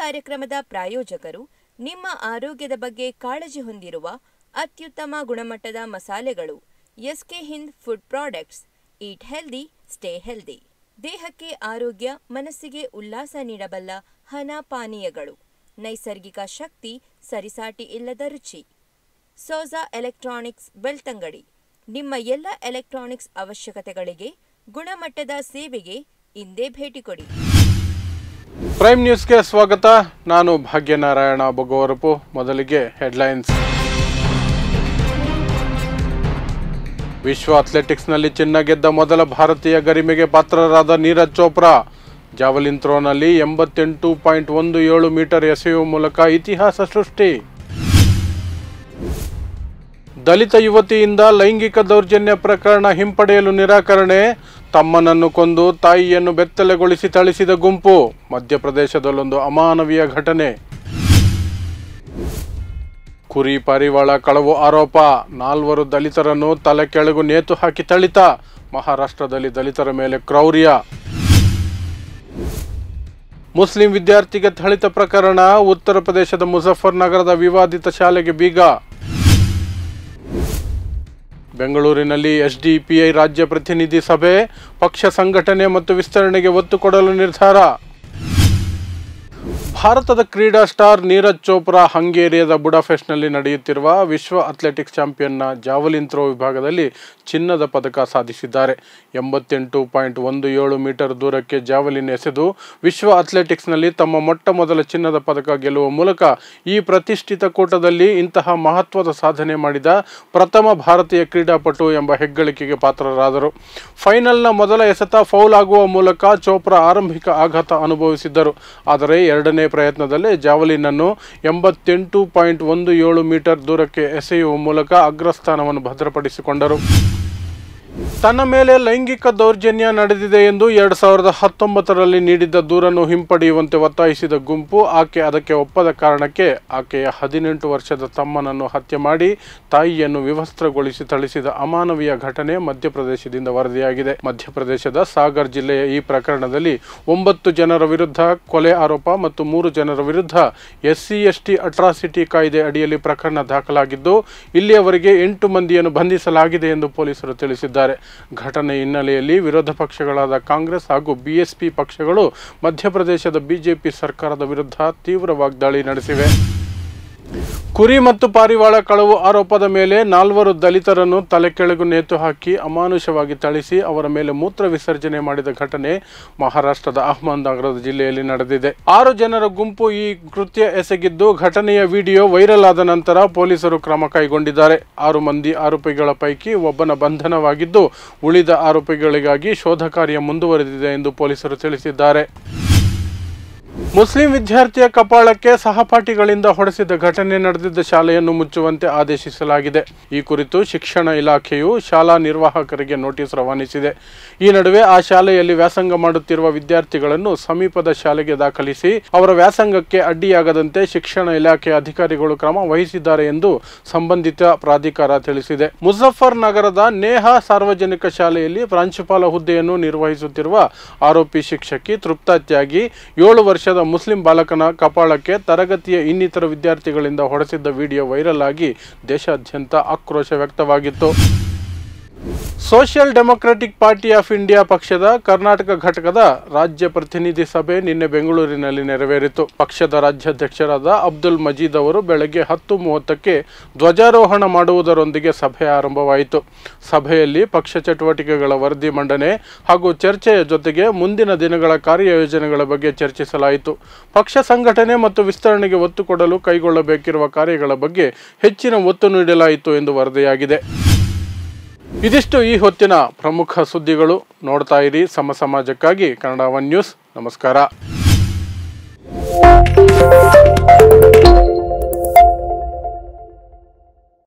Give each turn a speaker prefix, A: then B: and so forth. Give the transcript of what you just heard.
A: ಕಾರ್ಯಕ್ರಮದ ಪ್ರಾಯೋಜಕರು ನಿಮ್ಮ ಆರೋಗ್ಯದ ಬಗ್ಗೆ ಕಾಳಜಿ ಹೊಂದಿರುವ ಅತ್ಯುತ್ತಮ ಗುಣಮಟ್ಟದ ಮಸಾಲೆಗಳು S K Hind food products eat healthy stay healthy ದೇಹಕ್ಕೆ ಆರೋಗ್ಯ ಮನಸ್ಸಿಗೆ ಉಲ್ಲಾಸ ನೀಡಬಲ್ಲ ಹಣ ಪಾನೀಯಗಳು ನೈಸರ್ಗಿಕ ಶಕ್ತಿ ಸರಿಸಾಟಿ ಇಲ್ಲದ ರುಚಿ ಸೋಜಾ ಎಲೆಕ್ಟ್ರಾನಿಕ್ಸ್ ಬೆಳ್ತಂಗಡಿ ನಿಮ್ಮ ಎಲ್ಲ ಎಲೆಕ್ಟ್ರಾನಿಕ್ಸ್ ಅವಶ್ಯಕತೆಗಳಿಗೆ ಗುಣಮಟ್ಟದ ಸೇವೆಗೆ ಇಂದೇ ಭೇಟಿ ಕೊಡಿ
B: ಪ್ರೈಮ್ ನ್ಯೂಸ್ಗೆ ಸ್ವಾಗತ ನಾನು ಭಾಗ್ಯನಾರಾಯಣ ಬೊಗೋರಪು ಮೊದಲಿಗೆ ಹೆಡ್ಲೈನ್ಸ್ ವಿಶ್ವ ಅಥ್ಲೆಟಿಕ್ಸ್ನಲ್ಲಿ ಚಿನ್ನ ಗೆದ್ದ ಮೊದಲ ಭಾರತೀಯ ಗರಿಮೆಗೆ ಪಾತ್ರರಾದ ನೀರಜ್ ಚೋಪ್ರಾ ಜಾವಲಿನ್ ಥ್ರೋನಲ್ಲಿ ಎಂಬತ್ತೆಂಟು ಪಾಯಿಂಟ್ ಒಂದು ಏಳು ಮೀಟರ್ ಎಸೆಯುವ ಮೂಲಕ ಇತಿಹಾಸ ಸೃಷ್ಟಿ ದಲಿತ ಯುವತಿಯಿಂದ ಲೈಂಗಿಕ ದೌರ್ಜನ್ಯ ಪ್ರಕರಣ ಹಿಂಪಡೆಯಲು ನಿರಾಕರಣೆ ತಮ್ಮನನ್ನು ಕೊಂದು ತಾಯಿಯನ್ನು ಬೆತ್ತಲೆಗೊಳಿಸಿ ಥಳಿಸಿದ ಗುಂಪು ಮಧ್ಯಪ್ರದೇಶದಲ್ಲೊಂದು ಅಮಾನವೀಯ ಘಟನೆ ಕುರಿ ಪಾರಿವಾಳ ಕಳವು ಆರೋಪ ನಾಲ್ವರು ದಲಿತರನ್ನು ತಲೆ ಕೆಳಗು ನೇತು ಹಾಕಿ ಥಳಿತ ಮಹಾರಾಷ್ಟ್ರದಲ್ಲಿ ದಲಿತರ ಮೇಲೆ ಕ್ರೌರ್ಯ ಮುಸ್ಲಿಂ ವಿದ್ಯಾರ್ಥಿಗೆ ಥಳಿತ ಪ್ರಕರಣ ಉತ್ತರ ಪ್ರದೇಶದ ಮುಜಫರ್ನಗರದ ವಿವಾದಿತ ಶಾಲೆಗೆ ಬೀಗ ಬೆಂಗಳೂರಿನಲ್ಲಿ ಎಸ್ಡಿಪಿಐ ರಾಜ್ಯ ಪ್ರತಿನಿಧಿ ಸಭೆ ಪಕ್ಷ ಸಂಘಟನೆ ಮತ್ತು ವಿಸ್ತರಣೆಗೆ ಒತ್ತು ಕೊಡಲು ನಿರ್ಧಾರ ಭಾರತದ ಕ್ರೀಡಾ ಸ್ಟಾರ್ ನೀರಜ್ ಚೋಪ್ರಾ ಹಂಗೇರಿಯಾದ ಬುಡಾಫೆಸ್ಟ್ನಲ್ಲಿ ನಡೆಯುತ್ತಿರುವ ವಿಶ್ವ ಅಥ್ಲೆಟಿಕ್ಸ್ ಚಾಂಪಿಯನ್ನ ಜಾವಲಿನ್ ಥ್ರೋ ವಿಭಾಗದಲ್ಲಿ ಚಿನ್ನದ ಪದಕ ಸಾಧಿಸಿದ್ದಾರೆ ಎಂಬತ್ತೆಂಟು ಪಾಯಿಂಟ್ ಒಂದು ಏಳು ಮೀಟರ್ ದೂರಕ್ಕೆ ಜಾವಲಿನ್ ಎಸೆದು ವಿಶ್ವ ಅಥ್ಲೆಟಿಕ್ಸ್ನಲ್ಲಿ ತಮ್ಮ ಮೊಟ್ಟ ಮೊದಲ ಚಿನ್ನದ ಪದಕ ಗೆಲ್ಲುವ ಮೂಲಕ ಈ ಪ್ರತಿಷ್ಠಿತ ಕೂಟದಲ್ಲಿ ಇಂತಹ ಮಹತ್ವದ ಸಾಧನೆ ಮಾಡಿದ ಪ್ರಥಮ ಭಾರತೀಯ ಕ್ರೀಡಾಪಟು ಎಂಬ ಹೆಗ್ಗಳಿಕೆಗೆ ಪಾತ್ರರಾದರು ಫೈನಲ್ನ ಮೊದಲ ಎಸೆತ ಫೌಲ್ ಆಗುವ ಮೂಲಕ ಚೋಪ್ರಾ ಆರಂಭಿಕ ಆಘಾತ ಅನುಭವಿಸಿದ್ದರು ಆದರೆ ಎರಡನೇ ಪ್ರಯತ್ನದಲ್ಲಿ ಜಾವಲಿನನ್ನು ಎಂಬತ್ತೆಂಟು ಪಾಯಿಂಟ್ ಒಂದು ಏಳು ಮೀಟರ್ ದೂರಕ್ಕೆ ಎಸೆಯುವ ಮೂಲಕ ಅಗ್ರಸ್ಥಾನವನ್ನು ಭದ್ರಪಡಿಸಿಕೊಂಡರು ತನ್ನ ಮೇಲೆ ಲೈಂಗಿಕ ದೌರ್ಜನ್ಯ ನಡೆದಿದೆ ಎಂದು ಎರಡ್ ಸಾವಿರದ ಹತ್ತೊಂಬತ್ತರಲ್ಲಿ ನೀಡಿದ್ದ ದೂರನ್ನು ಹಿಂಪಡೆಯುವಂತೆ ಒತ್ತಾಯಿಸಿದ ಗುಂಪು ಆಕೆ ಅದಕ್ಕೆ ಒಪ್ಪದ ಕಾರಣಕ್ಕೆ ಆಕೆಯ ಹದಿನೆಂಟು ವರ್ಷದ ತಮ್ಮನನ್ನು ಹತ್ಯೆ ಮಾಡಿ ತಾಯಿಯನ್ನು ವಿವಸ್ತ್ರಗೊಳಿಸಿ ಥಳಿಸಿದ ಅಮಾನವೀಯ ಘಟನೆ ಮಧ್ಯಪ್ರದೇಶದಿಂದ ವರದಿಯಾಗಿದೆ ಮಧ್ಯಪ್ರದೇಶದ ಸಾಗರ್ ಜಿಲ್ಲೆಯ ಈ ಪ್ರಕರಣದಲ್ಲಿ ಒಂಬತ್ತು ಜನರ ವಿರುದ್ಧ ಕೊಲೆ ಆರೋಪ ಮತ್ತು ಮೂರು ಜನರ ವಿರುದ್ಧ ಎಸ್ಸಿ ಎಸ್ಟಿ ಅಟ್ರಾಸಿಟಿ ಕಾಯ್ದೆ ಅಡಿಯಲ್ಲಿ ಪ್ರಕರಣ ದಾಖಲಾಗಿದ್ದು ಇಲ್ಲಿಯವರೆಗೆ ಎಂಟು ಮಂದಿಯನ್ನು ಬಂಧಿಸಲಾಗಿದೆ ಎಂದು ಪೊಲೀಸರು ತಿಳಿಸಿದ್ದಾರೆ ಘಟನೆ ಹಿನ್ನೆಲೆಯಲ್ಲಿ ವಿರೋಧ ಪಕ್ಷಗಳಾದ ಕಾಂಗ್ರೆಸ್ ಹಾಗೂ ಬಿಎಸ್ಪಿ ಪಕ್ಷಗಳು ಮಧ್ಯಪ್ರದೇಶದ ಬಿಜೆಪಿ ಸರ್ಕಾರದ ವಿರುದ್ಧ ತೀವ್ರ ವಾಗ್ದಾಳಿ ನಡೆಸಿವೆ ಕುರಿ ಮತ್ತು ಪಾರಿವಾಳ ಕಳವು ಆರೋಪದ ಮೇಲೆ ನಾಲ್ವರು ದಲಿತರನ್ನು ತಲೆಕೆಳಗು ನೇತು ಹಾಕಿ ಅಮಾನುಷವಾಗಿ ಥಳಿಸಿ ಅವರ ಮೇಲೆ ಮೂತ್ರ ವಿಸರ್ಜನೆ ಮಾಡಿದ ಘಟನೆ ಮಹಾರಾಷ್ಟ್ರದ ಅಹಮದ್ನಗರದ ಜಿಲ್ಲೆಯಲ್ಲಿ ನಡೆದಿದೆ ಆರು ಜನರ ಗುಂಪು ಈ ಕೃತ್ಯ ಎಸಗಿದ್ದು ಘಟನೆಯ ವಿಡಿಯೋ ವೈರಲ್ ಆದ ನಂತರ ಪೊಲೀಸರು ಕ್ರಮ ಕೈಗೊಂಡಿದ್ದಾರೆ ಆರು ಮಂದಿ ಆರೋಪಿಗಳ ಪೈಕಿ ಒಬ್ಬನ ಬಂಧನವಾಗಿದ್ದು ಉಳಿದ ಆರೋಪಿಗಳಿಗಾಗಿ ಶೋಧ ಕಾರ್ಯ ಮುಂದುವರೆದಿದೆ ಎಂದು ಪೊಲೀಸರು ತಿಳಿಸಿದ್ದಾರೆ ಮುಸ್ಲಿಂ ವಿದ್ಯಾರ್ಥಿಯ ಕಪಾಳಕ್ಕೆ ಸಹಪಾಠಿಗಳಿಂದ ಹೊಡೆಸಿದ ಘಟನೆ ನಡೆದಿದ್ದ ಶಾಲೆಯನ್ನು ಮುಚ್ಚುವಂತೆ ಆದೇಶಿಸಲಾಗಿದೆ ಈ ಕುರಿತು ಶಿಕ್ಷಣ ಇಲಾಖೆಯು ಶಾಲಾ ನಿರ್ವಾಹಕರಿಗೆ ನೋಟಿಸ್ ರವಾನಿಸಿದೆ ಈ ನಡುವೆ ಆ ಶಾಲೆಯಲ್ಲಿ ವ್ಯಾಸಂಗ ಮಾಡುತ್ತಿರುವ ವಿದ್ಯಾರ್ಥಿಗಳನ್ನು ಸಮೀಪದ ಶಾಲೆಗೆ ದಾಖಲಿಸಿ ಅವರ ವ್ಯಾಸಂಗಕ್ಕೆ ಅಡ್ಡಿಯಾಗದಂತೆ ಶಿಕ್ಷಣ ಇಲಾಖೆಯ ಅಧಿಕಾರಿಗಳು ಕ್ರಮ ವಹಿಸಿದ್ದಾರೆ ಎಂದು ಸಂಬಂಧಿತ ಪ್ರಾಧಿಕಾರ ತಿಳಿಸಿದೆ ಮುಜಫರ್ ನಗರದ ನೇಹಾ ಸಾರ್ವಜನಿಕ ಶಾಲೆಯಲ್ಲಿ ಪ್ರಾಂಶುಪಾಲ ಹುದ್ದೆಯನ್ನು ನಿರ್ವಹಿಸುತ್ತಿರುವ ಆರೋಪಿ ಶಿಕ್ಷಕಿ ತೃಪ್ತ ತ್ಯಾಗಿ ಏಳು ವರ್ಷ ವರ್ಷದ ಮುಸ್ಲಿಂ ಬಾಲಕನ ಕಪಾಳಕ್ಕೆ ತರಗತಿಯ ಇನ್ನಿತರ ವಿದ್ಯಾರ್ಥಿಗಳಿಂದ ಹೊಡೆಸಿದ್ದ ವಿಡಿಯೋ ವೈರಲ್ ಆಗಿ ದೇಶಾದ್ಯಂತ ಆಕ್ರೋಶ ವ್ಯಕ್ತವಾಗಿತ್ತು social democratic party of India ಪಕ್ಷದ ಕರ್ನಾಟಕ ಘಟಕದ ರಾಜ್ಯ ಪ್ರತಿನಿಧಿ ಸಭೆ ನಿನ್ನೆ ಬೆಂಗಳೂರಿನಲ್ಲಿ ನೆರವೇರಿತು ಪಕ್ಷದ ರಾಜ್ಯಾಧ್ಯಕ್ಷರಾದ ಅಬ್ದುಲ್ ಮಜೀದ್ ಅವರು ಬೆಳಗ್ಗೆ ಹತ್ತು ಮೂವತ್ತಕ್ಕೆ ಧ್ವಜಾರೋಹಣ ಮಾಡುವುದರೊಂದಿಗೆ ಸಭೆ ಆರಂಭವಾಯಿತು ಸಭೆಯಲ್ಲಿ ಪಕ್ಷ ಚಟುವಟಿಕೆಗಳ ವರದಿ ಮಂಡನೆ ಹಾಗೂ ಚರ್ಚೆಯ ಜೊತೆಗೆ ಮುಂದಿನ ದಿನಗಳ ಕಾರ್ಯಯೋಜನೆಗಳ ಬಗ್ಗೆ ಚರ್ಚಿಸಲಾಯಿತು ಪಕ್ಷ ಸಂಘಟನೆ ಮತ್ತು ವಿಸ್ತರಣೆಗೆ ಒತ್ತು ಕೊಡಲು ಕೈಗೊಳ್ಳಬೇಕಿರುವ ಕಾರ್ಯಗಳ ಬಗ್ಗೆ ಹೆಚ್ಚಿನ ಒತ್ತು ನೀಡಲಾಯಿತು ಎಂದು ವರದಿಯಾಗಿದೆ ಇದಿಷ್ಟು ಈ ಹೊತ್ತಿನ ಪ್ರಮುಖ ಸುದ್ದಿಗಳು ನೋಡ್ತಾ ಇರಿ ಸಮ ಸಮಾಜಕ್ಕಾಗಿ ಕನ್ನಡ ಒನ್ ನ್ಯೂಸ್ ನಮಸ್ಕಾರ